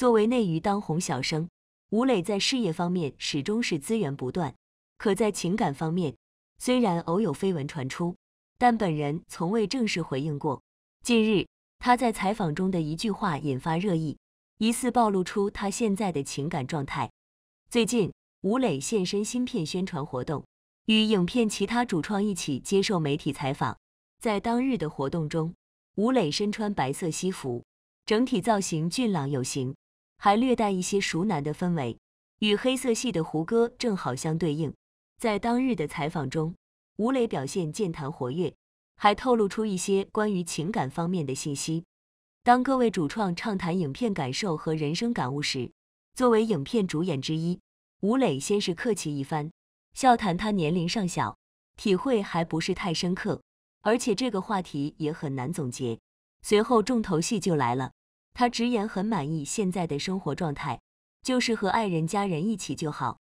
作为内娱当红小生，吴磊在事业方面始终是资源不断，可在情感方面，虽然偶有绯闻传出，但本人从未正式回应过。近日，他在采访中的一句话引发热议，疑似暴露出他现在的情感状态。最近，吴磊现身新片宣传活动，与影片其他主创一起接受媒体采访。在当日的活动中，吴磊身穿白色西服，整体造型俊朗有型。还略带一些熟男的氛围，与黑色系的胡歌正好相对应。在当日的采访中，吴磊表现健谈活跃，还透露出一些关于情感方面的信息。当各位主创畅谈影片感受和人生感悟时，作为影片主演之一，吴磊先是客气一番，笑谈他年龄尚小，体会还不是太深刻，而且这个话题也很难总结。随后重头戏就来了。他直言很满意现在的生活状态，就是和爱人家人一起就好。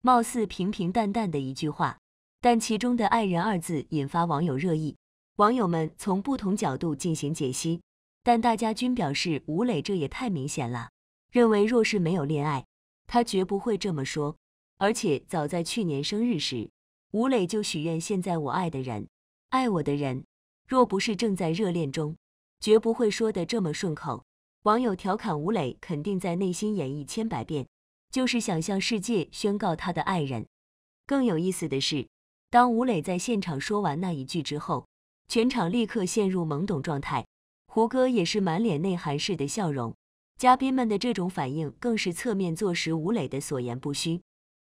貌似平平淡淡的一句话，但其中的“爱人”二字引发网友热议。网友们从不同角度进行解析，但大家均表示吴磊这也太明显了，认为若是没有恋爱，他绝不会这么说。而且早在去年生日时，吴磊就许愿：“现在我爱的人，爱我的人，若不是正在热恋中，绝不会说的这么顺口。”网友调侃吴磊肯定在内心演绎千百遍，就是想向世界宣告他的爱人。更有意思的是，当吴磊在现场说完那一句之后，全场立刻陷入懵懂状态。胡歌也是满脸内涵式的笑容。嘉宾们的这种反应，更是侧面坐实吴磊的所言不虚。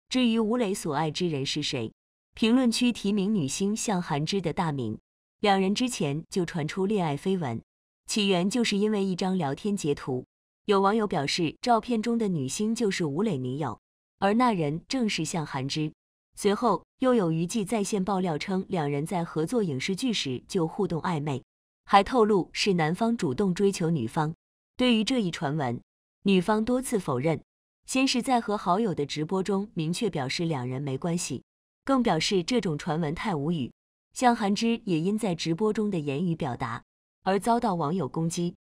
至于吴磊所爱之人是谁，评论区提名女星向涵之的大名，两人之前就传出恋爱绯闻。起源就是因为一张聊天截图，有网友表示照片中的女星就是吴磊女友，而那人正是向涵之。随后又有娱记在线爆料称，两人在合作影视剧时就互动暧昧，还透露是男方主动追求女方。对于这一传闻，女方多次否认，先是在和好友的直播中明确表示两人没关系，更表示这种传闻太无语。向涵之也因在直播中的言语表达。而遭到网友攻击，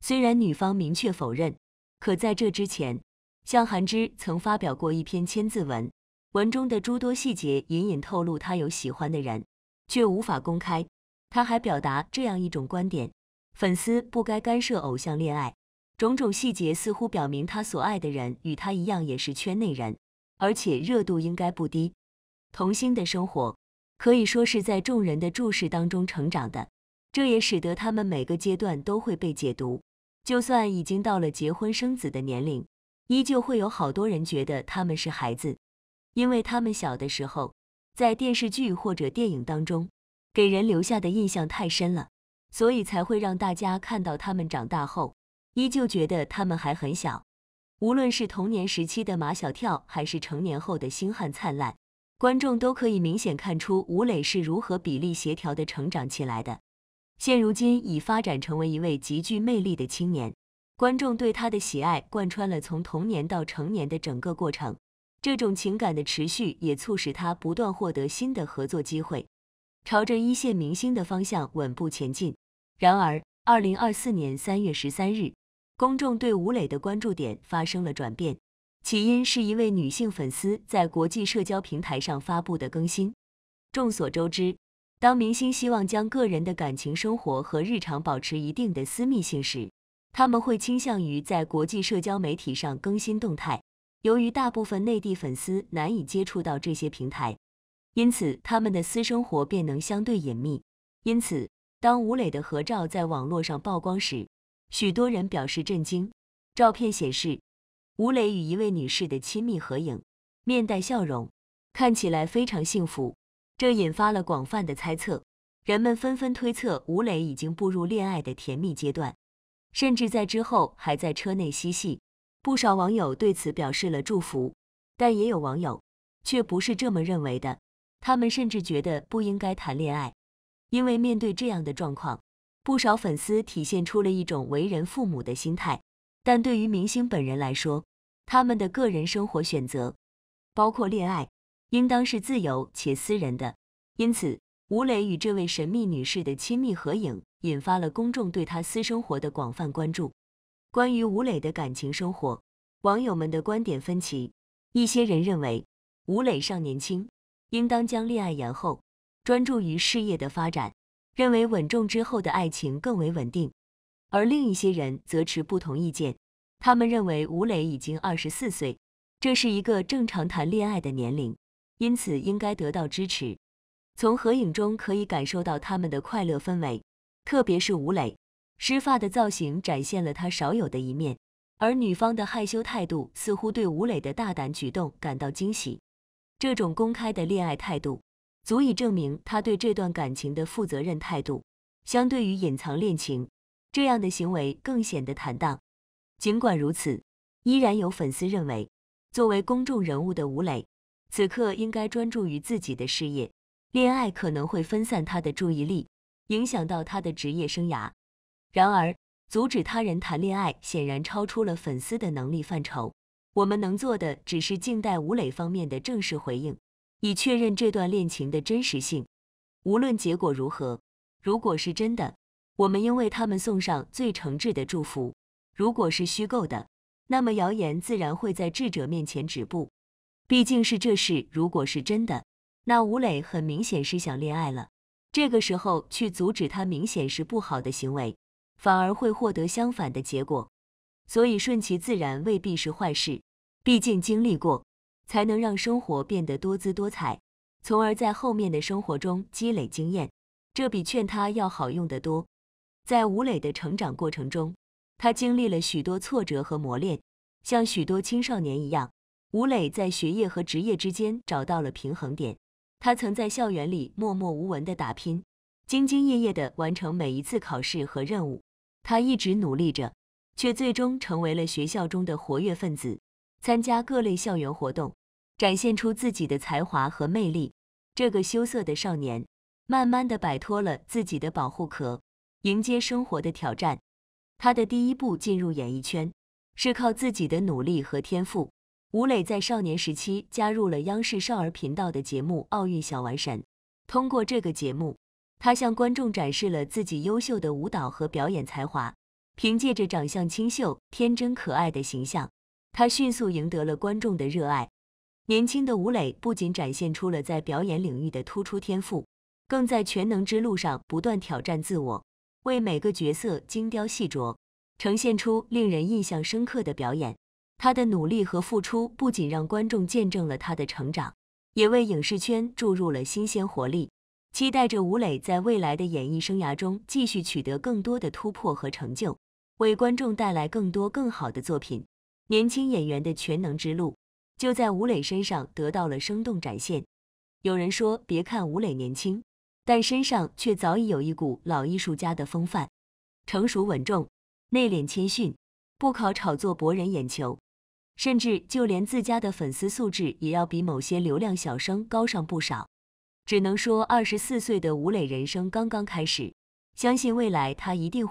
虽然女方明确否认，可在这之前，向涵之曾发表过一篇千字文，文中的诸多细节隐隐透露他有喜欢的人，却无法公开。他还表达这样一种观点：粉丝不该干涉偶像恋爱。种种细节似乎表明他所爱的人与他一样也是圈内人，而且热度应该不低。童星的生活可以说是在众人的注视当中成长的。这也使得他们每个阶段都会被解读，就算已经到了结婚生子的年龄，依旧会有好多人觉得他们是孩子，因为他们小的时候在电视剧或者电影当中给人留下的印象太深了，所以才会让大家看到他们长大后依旧觉得他们还很小。无论是童年时期的马小跳，还是成年后的星汉灿烂，观众都可以明显看出吴磊是如何比例协调的成长起来的。现如今已发展成为一位极具魅力的青年，观众对他的喜爱贯穿了从童年到成年的整个过程。这种情感的持续也促使他不断获得新的合作机会，朝着一线明星的方向稳步前进。然而，二零二四年三月十三日，公众对吴磊的关注点发生了转变，起因是一位女性粉丝在国际社交平台上发布的更新。众所周知。当明星希望将个人的感情生活和日常保持一定的私密性时，他们会倾向于在国际社交媒体上更新动态。由于大部分内地粉丝难以接触到这些平台，因此他们的私生活便能相对隐秘。因此，当吴磊的合照在网络上曝光时，许多人表示震惊。照片显示，吴磊与一位女士的亲密合影，面带笑容，看起来非常幸福。这引发了广泛的猜测，人们纷纷推测吴磊已经步入恋爱的甜蜜阶段，甚至在之后还在车内嬉戏。不少网友对此表示了祝福，但也有网友却不是这么认为的，他们甚至觉得不应该谈恋爱，因为面对这样的状况，不少粉丝体现出了一种为人父母的心态。但对于明星本人来说，他们的个人生活选择，包括恋爱。应当是自由且私人的，因此吴磊与这位神秘女士的亲密合影引发了公众对他私生活的广泛关注。关于吴磊的感情生活，网友们的观点分歧。一些人认为，吴磊尚年轻，应当将恋爱延后，专注于事业的发展，认为稳重之后的爱情更为稳定；而另一些人则持不同意见，他们认为吴磊已经二十四岁，这是一个正常谈恋爱的年龄。因此，应该得到支持。从合影中可以感受到他们的快乐氛围，特别是吴磊，湿发的造型展现了他少有的一面，而女方的害羞态度似乎对吴磊的大胆举动感到惊喜。这种公开的恋爱态度，足以证明他对这段感情的负责任态度。相对于隐藏恋情，这样的行为更显得坦荡。尽管如此，依然有粉丝认为，作为公众人物的吴磊。此刻应该专注于自己的事业，恋爱可能会分散他的注意力，影响到他的职业生涯。然而，阻止他人谈恋爱显然超出了粉丝的能力范畴。我们能做的只是静待吴磊方面的正式回应，以确认这段恋情的真实性。无论结果如何，如果是真的，我们应为他们送上最诚挚的祝福；如果是虚构的，那么谣言自然会在智者面前止步。毕竟是这事，如果是真的，那吴磊很明显是想恋爱了。这个时候去阻止他，明显是不好的行为，反而会获得相反的结果。所以顺其自然未必是坏事，毕竟经历过，才能让生活变得多姿多彩，从而在后面的生活中积累经验。这比劝他要好用得多。在吴磊的成长过程中，他经历了许多挫折和磨练，像许多青少年一样。吴磊在学业和职业之间找到了平衡点。他曾在校园里默默无闻地打拼，兢兢业业地完成每一次考试和任务。他一直努力着，却最终成为了学校中的活跃分子，参加各类校园活动，展现出自己的才华和魅力。这个羞涩的少年，慢慢地摆脱了自己的保护壳，迎接生活的挑战。他的第一步进入演艺圈，是靠自己的努力和天赋。吴磊在少年时期加入了央视少儿频道的节目《奥运小玩神》，通过这个节目，他向观众展示了自己优秀的舞蹈和表演才华。凭借着长相清秀、天真可爱的形象，他迅速赢得了观众的热爱。年轻的吴磊不仅展现出了在表演领域的突出天赋，更在全能之路上不断挑战自我，为每个角色精雕细琢，呈现出令人印象深刻的表演。他的努力和付出不仅让观众见证了他的成长，也为影视圈注入了新鲜活力。期待着吴磊在未来的演艺生涯中继续取得更多的突破和成就，为观众带来更多更好的作品。年轻演员的全能之路，就在吴磊身上得到了生动展现。有人说，别看吴磊年轻，但身上却早已有一股老艺术家的风范，成熟稳重，内敛谦逊，不靠炒作博人眼球。甚至就连自家的粉丝素质也要比某些流量小生高上不少，只能说二十四岁的吴磊人生刚刚开始，相信未来他一定